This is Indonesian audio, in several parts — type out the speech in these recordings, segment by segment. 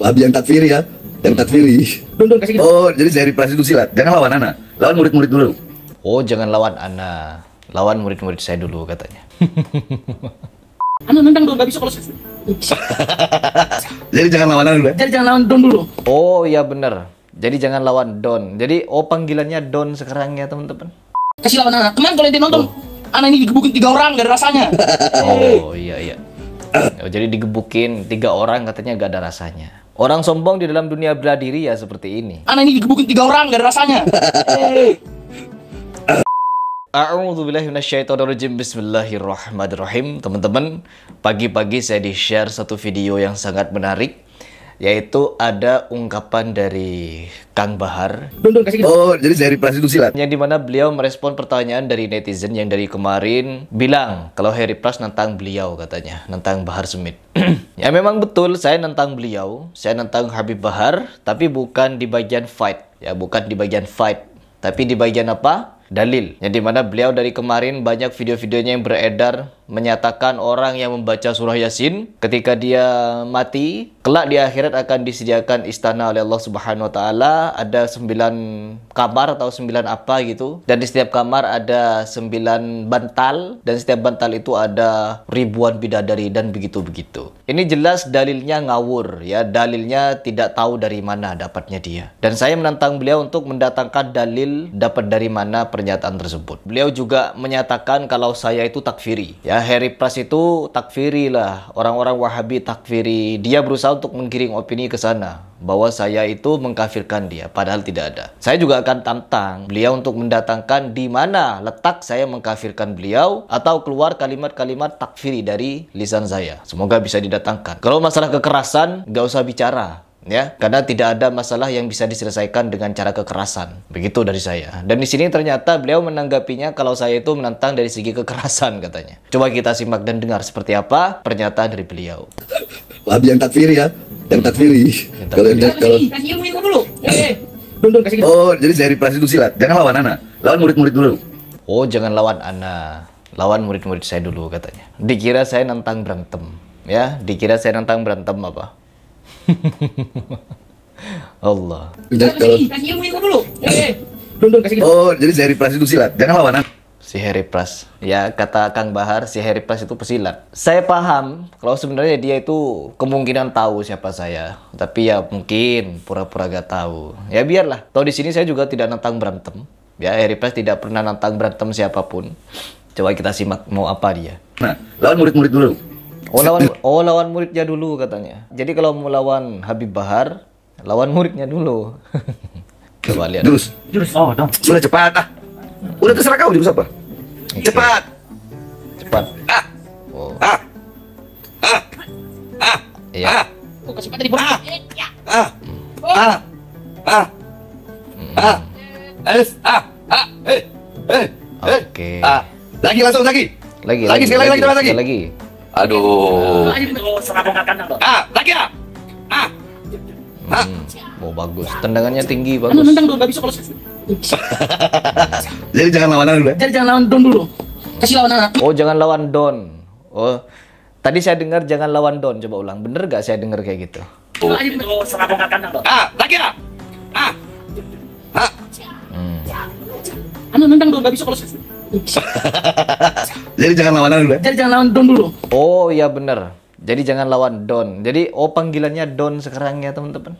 Paham yang takfiri ya? Yang takfiri. Oh, jadi saya dari itu silat Jangan lawan anak. Lawan murid-murid dulu. Oh, jangan lawan anak. Lawan murid-murid saya dulu katanya. Anu nendang dong, gak bisa kalau saya. Jadi jangan lawan anak dulu. Ya? Jadi jangan lawan don dulu. Oh, ya benar. Jadi jangan lawan don. Jadi oh panggilannya don sekarang ya teman-teman. Kasih lawan anak. Kemarin kalau dia nonton, oh. anak ini digebukin tiga orang gak ada rasanya. oh iya iya. Jadi digebukin tiga orang katanya gak ada rasanya. Orang sombong di dalam dunia bela diri ya seperti ini. Anak ah, ini digebukin tiga orang gak ada rasanya. A'udzubillahiminasyaitonirrojim Bismillahirrahmanirrahim Teman-teman, pagi-pagi saya di-share satu video yang sangat menarik yaitu ada ungkapan dari Kang Bahar. kasih oh, jadi dari Pras silat. Yang dimana beliau merespon pertanyaan dari netizen yang dari kemarin bilang kalau Harry Pras nentang beliau katanya, nentang Bahar Smith. ya memang betul, saya nentang beliau, saya nentang Habib Bahar, tapi bukan di bagian fight. Ya bukan di bagian fight, tapi di bagian apa? Dalil. Yang dimana beliau dari kemarin banyak video-videonya yang beredar menyatakan orang yang membaca surah Yasin ketika dia mati kelak di akhirat akan disediakan istana oleh Allah Subhanahu wa taala ada 9 kamar atau 9 apa gitu dan di setiap kamar ada 9 bantal dan setiap bantal itu ada ribuan bidadari dan begitu-begitu. Ini jelas dalilnya ngawur ya, dalilnya tidak tahu dari mana dapatnya dia. Dan saya menantang beliau untuk mendatangkan dalil dapat dari mana pernyataan tersebut. Beliau juga menyatakan kalau saya itu takfiri ya Harry Pras itu takfiri lah, orang-orang Wahabi takfiri. Dia berusaha untuk menggiring opini ke sana bahwa saya itu mengkafirkan dia, padahal tidak ada. Saya juga akan tantang beliau untuk mendatangkan di mana letak saya mengkafirkan beliau atau keluar kalimat-kalimat takfiri dari lisan saya. Semoga bisa didatangkan. Kalau masalah kekerasan, nggak usah bicara ya karena tidak ada masalah yang bisa diselesaikan dengan cara kekerasan begitu dari saya dan di sini ternyata beliau menanggapinya kalau saya itu menentang dari segi kekerasan katanya coba kita simak dan dengar seperti apa pernyataan dari beliau Habis yang takfiri ya yang takfiri kalau yang kalau Oh, jadi saya reprasi silat Jangan lawan anak. Lawan murid-murid dulu. Oh, jangan lawan anak. Lawan murid-murid saya dulu katanya. Dikira saya nentang berantem. Ya, dikira saya nentang berantem apa? Allah. Udah kalau Oh, jadi si Harry Pras itu silat. Jangan lawanan. Si Harry Pras. Ya, kata Kang Bahar, si Harry Pras itu pesilat. Saya paham kalau sebenarnya dia itu kemungkinan tahu siapa saya. Tapi ya mungkin pura-pura gak tahu. Ya biarlah. Tahu di sini saya juga tidak nantang berantem. Ya, Harry Pras tidak pernah nantang berantem siapapun. Coba kita simak mau apa dia. Nah, lawan murid-murid dulu. Oh lawan oh lawan muridnya dulu katanya. Jadi kalau mau lawan Habib Bahar, lawan muridnya dulu. Coba lihat. Jurus. Jurus. Oh, dong. Sudah cepat ah. Udah terserah kau jurus apa. Okay. Cepat. Cepat. Ah. Oh. Ah. Ah. Ah. Iya. Ah. Kok oh, kecepatan di ah. Eh, ya. ah. Oh. ah. Ah. Hmm. Ah. Ah. Ah. S ah. Ah. Eh. Eh. Oke. Ah. Lagi langsung lagi. Lagi. Lagi sekali lagi lagi. Sekali lagi. Aduh. Ah, lagi ah. Ah. Ah. Oh bagus, tendangannya tinggi bagus. Anu nendang dulu, nggak bisa kalau Jadi jangan lawan dulu. Ya? Jadi jangan lawan Don dulu. Kasih lawan anak. Oh jangan lawan Don. Oh tadi saya dengar jangan lawan Don. Coba ulang, bener gak saya dengar kayak gitu? Oh. Ah, lagi ah. Ah. Ah. Hmm. Anu nendang dong, nggak bisa kalau Jadi jangan lawan dulu. Ya. Jadi jangan lawan Don dulu. Oh iya bener. Jadi jangan lawan don. Jadi oh panggilannya don sekarang ya teman-teman.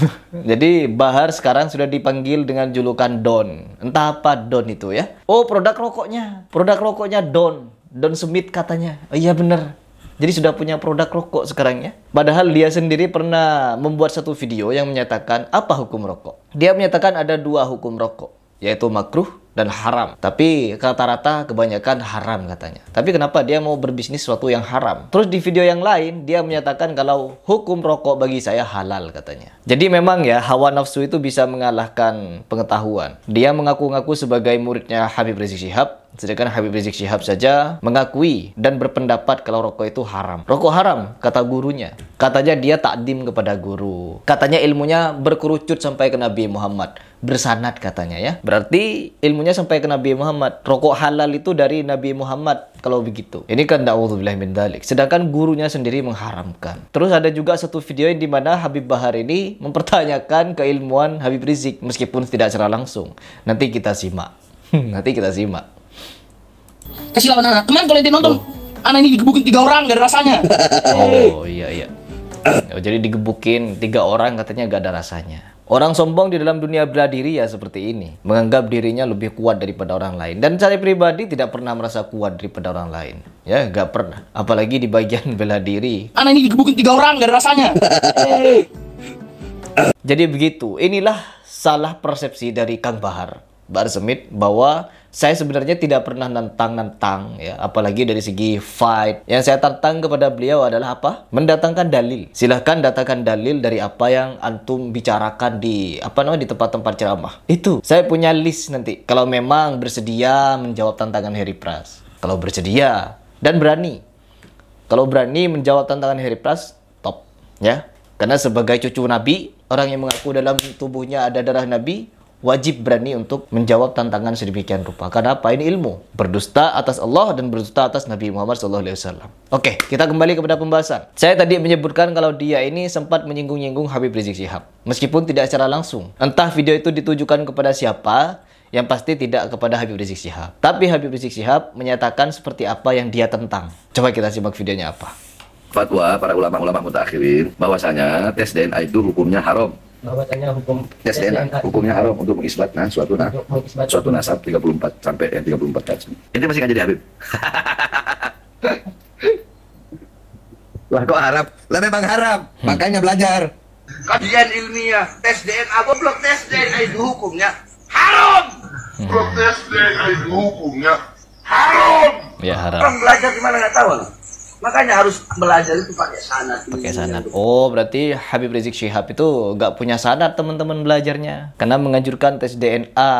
Jadi Bahar sekarang sudah dipanggil dengan julukan Don. Entah apa Don itu ya. Oh produk rokoknya, produk rokoknya Don. Don Smith katanya. Oh, iya bener. Jadi sudah punya produk rokok sekarang ya. Padahal dia sendiri pernah membuat satu video yang menyatakan apa hukum rokok. Dia menyatakan ada dua hukum rokok, yaitu makruh dan haram. Tapi rata-rata kebanyakan haram katanya. Tapi kenapa dia mau berbisnis sesuatu yang haram? Terus di video yang lain dia menyatakan kalau hukum rokok bagi saya halal katanya. Jadi memang ya hawa nafsu itu bisa mengalahkan pengetahuan. Dia mengaku-ngaku sebagai muridnya Habib Rizik Syihab Sedangkan Habib Rizik Syihab saja mengakui dan berpendapat kalau rokok itu haram. Rokok haram, kata gurunya. Katanya dia takdim kepada guru. Katanya ilmunya berkerucut sampai ke Nabi Muhammad. Bersanat katanya ya. Berarti ilmunya sampai ke Nabi Muhammad. Rokok halal itu dari Nabi Muhammad kalau begitu. Ini kan da'udzubillah min dalik. Sedangkan gurunya sendiri mengharamkan. Terus ada juga satu video yang dimana Habib Bahar ini mempertanyakan keilmuan Habib Rizik meskipun tidak secara langsung. Nanti kita simak. Nanti kita simak kasih lawan anak teman kalau dia nonton oh. anak ini digebukin tiga orang gak ada rasanya oh iya iya oh, jadi digebukin tiga orang katanya gak ada rasanya Orang sombong di dalam dunia bela diri ya seperti ini, menganggap dirinya lebih kuat daripada orang lain. Dan saya pribadi tidak pernah merasa kuat daripada orang lain. Ya, gak pernah. Apalagi di bagian bela diri. Anak ini digebukin tiga orang, gak ada rasanya. Jadi begitu, inilah salah persepsi dari Kang Bahar. bar Semit bahwa saya sebenarnya tidak pernah nentang-nentang ya, apalagi dari segi fight. Yang saya tantang kepada beliau adalah apa? Mendatangkan dalil. Silahkan datangkan dalil dari apa yang antum bicarakan di apa namanya di tempat-tempat ceramah. Itu saya punya list nanti. Kalau memang bersedia menjawab tantangan Harry Pras, kalau bersedia dan berani. Kalau berani menjawab tantangan Harry Pras, top ya. Karena sebagai cucu Nabi, orang yang mengaku dalam tubuhnya ada darah Nabi, wajib berani untuk menjawab tantangan sedemikian rupa. Karena apa? Ini ilmu. Berdusta atas Allah dan berdusta atas Nabi Muhammad SAW. Oke, kita kembali kepada pembahasan. Saya tadi menyebutkan kalau dia ini sempat menyinggung-nyinggung Habib Rizik Syihab. Meskipun tidak secara langsung. Entah video itu ditujukan kepada siapa, yang pasti tidak kepada Habib Rizik Syihab. Tapi Habib Rizik Syihab menyatakan seperti apa yang dia tentang. Coba kita simak videonya apa. Fatwa para ulama-ulama mutakhirin bahwasanya tes DNA itu hukumnya haram bahwasanya hukum dna ya, hukumnya haram untuk mengisbat nah suatu nah, suatu nasab 34 sampai yang 34 kaji. Ini masih nggak jadi Habib. lah kok harap? Lah memang harap, hmm. makanya belajar. Kajian ilmiah, tes DNA, goblok tes DNA itu hukumnya haram. Hmm. tes DNA itu hukumnya haram. Ya haram. Orang belajar gimana nggak tahu lah. Makanya harus belajar itu pakai sanat. Pakai iya. sanat. Oh, berarti Habib Rizik Syihab itu nggak punya sanat teman-teman belajarnya. Karena menganjurkan tes DNA,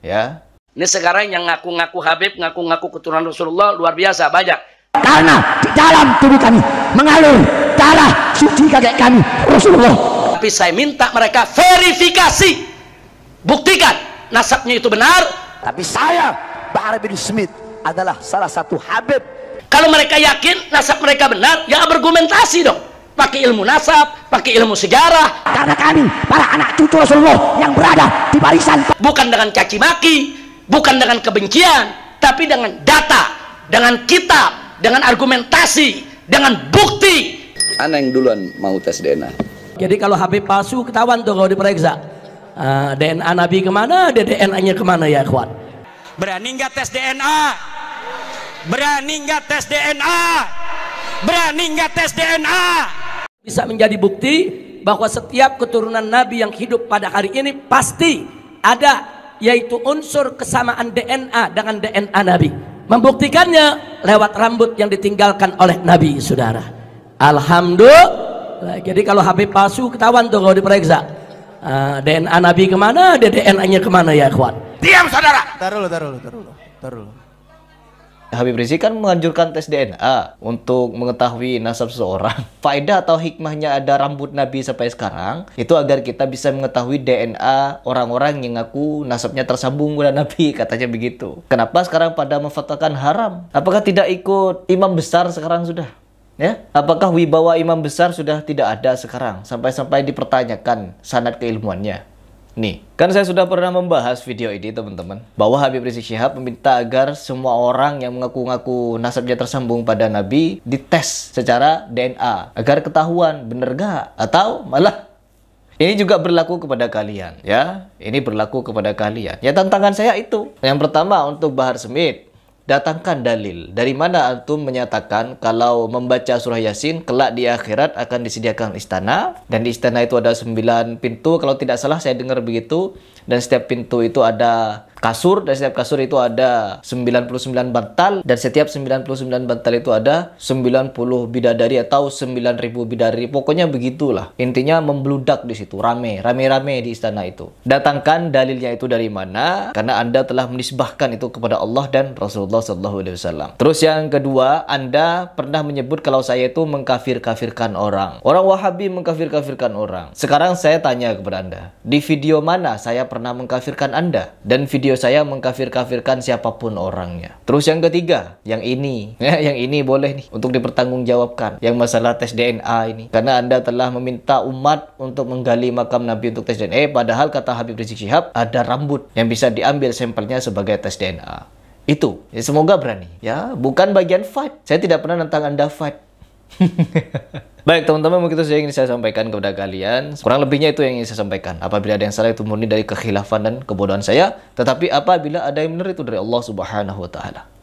ya. Ini sekarang yang ngaku-ngaku Habib, ngaku-ngaku keturunan Rasulullah luar biasa banyak. karena di dalam tubuh kami mengalir darah suci kakek kami Rasulullah. Tapi saya minta mereka verifikasi, buktikan nasabnya itu benar. Tapi saya, Pak Arabin Smith adalah salah satu Habib kalau mereka yakin nasab mereka benar, ya berargumentasi dong. Pakai ilmu nasab, pakai ilmu sejarah. Karena kami, para anak cucu Rasulullah yang berada di barisan. Bukan dengan caci maki, bukan dengan kebencian, tapi dengan data, dengan kitab, dengan argumentasi, dengan bukti. Anak yang duluan mau tes DNA. Jadi kalau HP palsu ketahuan tuh kalau diperiksa. Uh, ah, DNA Nabi kemana, DNA-nya kemana ya, kuat? Berani nggak tes DNA? berani nggak tes DNA berani nggak tes DNA bisa menjadi bukti bahwa setiap keturunan Nabi yang hidup pada hari ini pasti ada yaitu unsur kesamaan DNA dengan DNA Nabi membuktikannya lewat rambut yang ditinggalkan oleh Nabi saudara Alhamdulillah jadi kalau HP palsu ketahuan tuh kalau diperiksa uh, eh, DNA Nabi kemana ada DNA nya kemana ya kuat? diam saudara taruh lo taruh lo taruh lo taruh lo Habib Rizik kan menganjurkan tes DNA untuk mengetahui nasab seseorang. Faedah atau hikmahnya ada rambut Nabi sampai sekarang, itu agar kita bisa mengetahui DNA orang-orang yang ngaku nasabnya tersambung kepada Nabi, katanya begitu. Kenapa sekarang pada memfatwakan haram? Apakah tidak ikut imam besar sekarang sudah? Ya, apakah wibawa imam besar sudah tidak ada sekarang sampai-sampai dipertanyakan sanad keilmuannya? Nih, kan saya sudah pernah membahas video ini teman-teman bahwa Habib Rizik Syihab meminta agar semua orang yang mengaku-ngaku nasabnya tersambung pada Nabi dites secara DNA agar ketahuan bener gak atau malah ini juga berlaku kepada kalian ya. Ini berlaku kepada kalian. Ya tantangan saya itu. Yang pertama untuk Bahar Smith datangkan dalil. Dari mana antum menyatakan kalau membaca surah Yasin kelak di akhirat akan disediakan istana dan di istana itu ada sembilan pintu kalau tidak salah saya dengar begitu dan setiap pintu itu ada kasur dan setiap kasur itu ada 99 bantal dan setiap 99 bantal itu ada 90 bidadari atau 9000 bidadari pokoknya begitulah intinya membludak di situ rame rame-rame di istana itu datangkan dalilnya itu dari mana karena Anda telah menisbahkan itu kepada Allah dan Rasulullah sallallahu alaihi wasallam terus yang kedua Anda pernah menyebut kalau saya itu mengkafir-kafirkan orang orang Wahabi mengkafir-kafirkan orang sekarang saya tanya kepada Anda di video mana saya pernah mengkafirkan Anda dan video saya mengkafir-kafirkan siapapun orangnya. Terus yang ketiga, yang ini. Ya, yang ini boleh nih untuk dipertanggungjawabkan. Yang masalah tes DNA ini. Karena Anda telah meminta umat untuk menggali makam Nabi untuk tes DNA. Padahal kata Habib Rizik Syihab, ada rambut yang bisa diambil sampelnya sebagai tes DNA. Itu. Ya, semoga berani. Ya, bukan bagian fight. Saya tidak pernah nentang Anda fight. Baik teman-teman mungkin itu saja yang ingin saya sampaikan kepada kalian. Kurang lebihnya itu yang ingin saya sampaikan. Apabila ada yang salah itu murni dari kekhilafan dan kebodohan saya. Tetapi apabila ada yang benar itu dari Allah subhanahu wa ta'ala.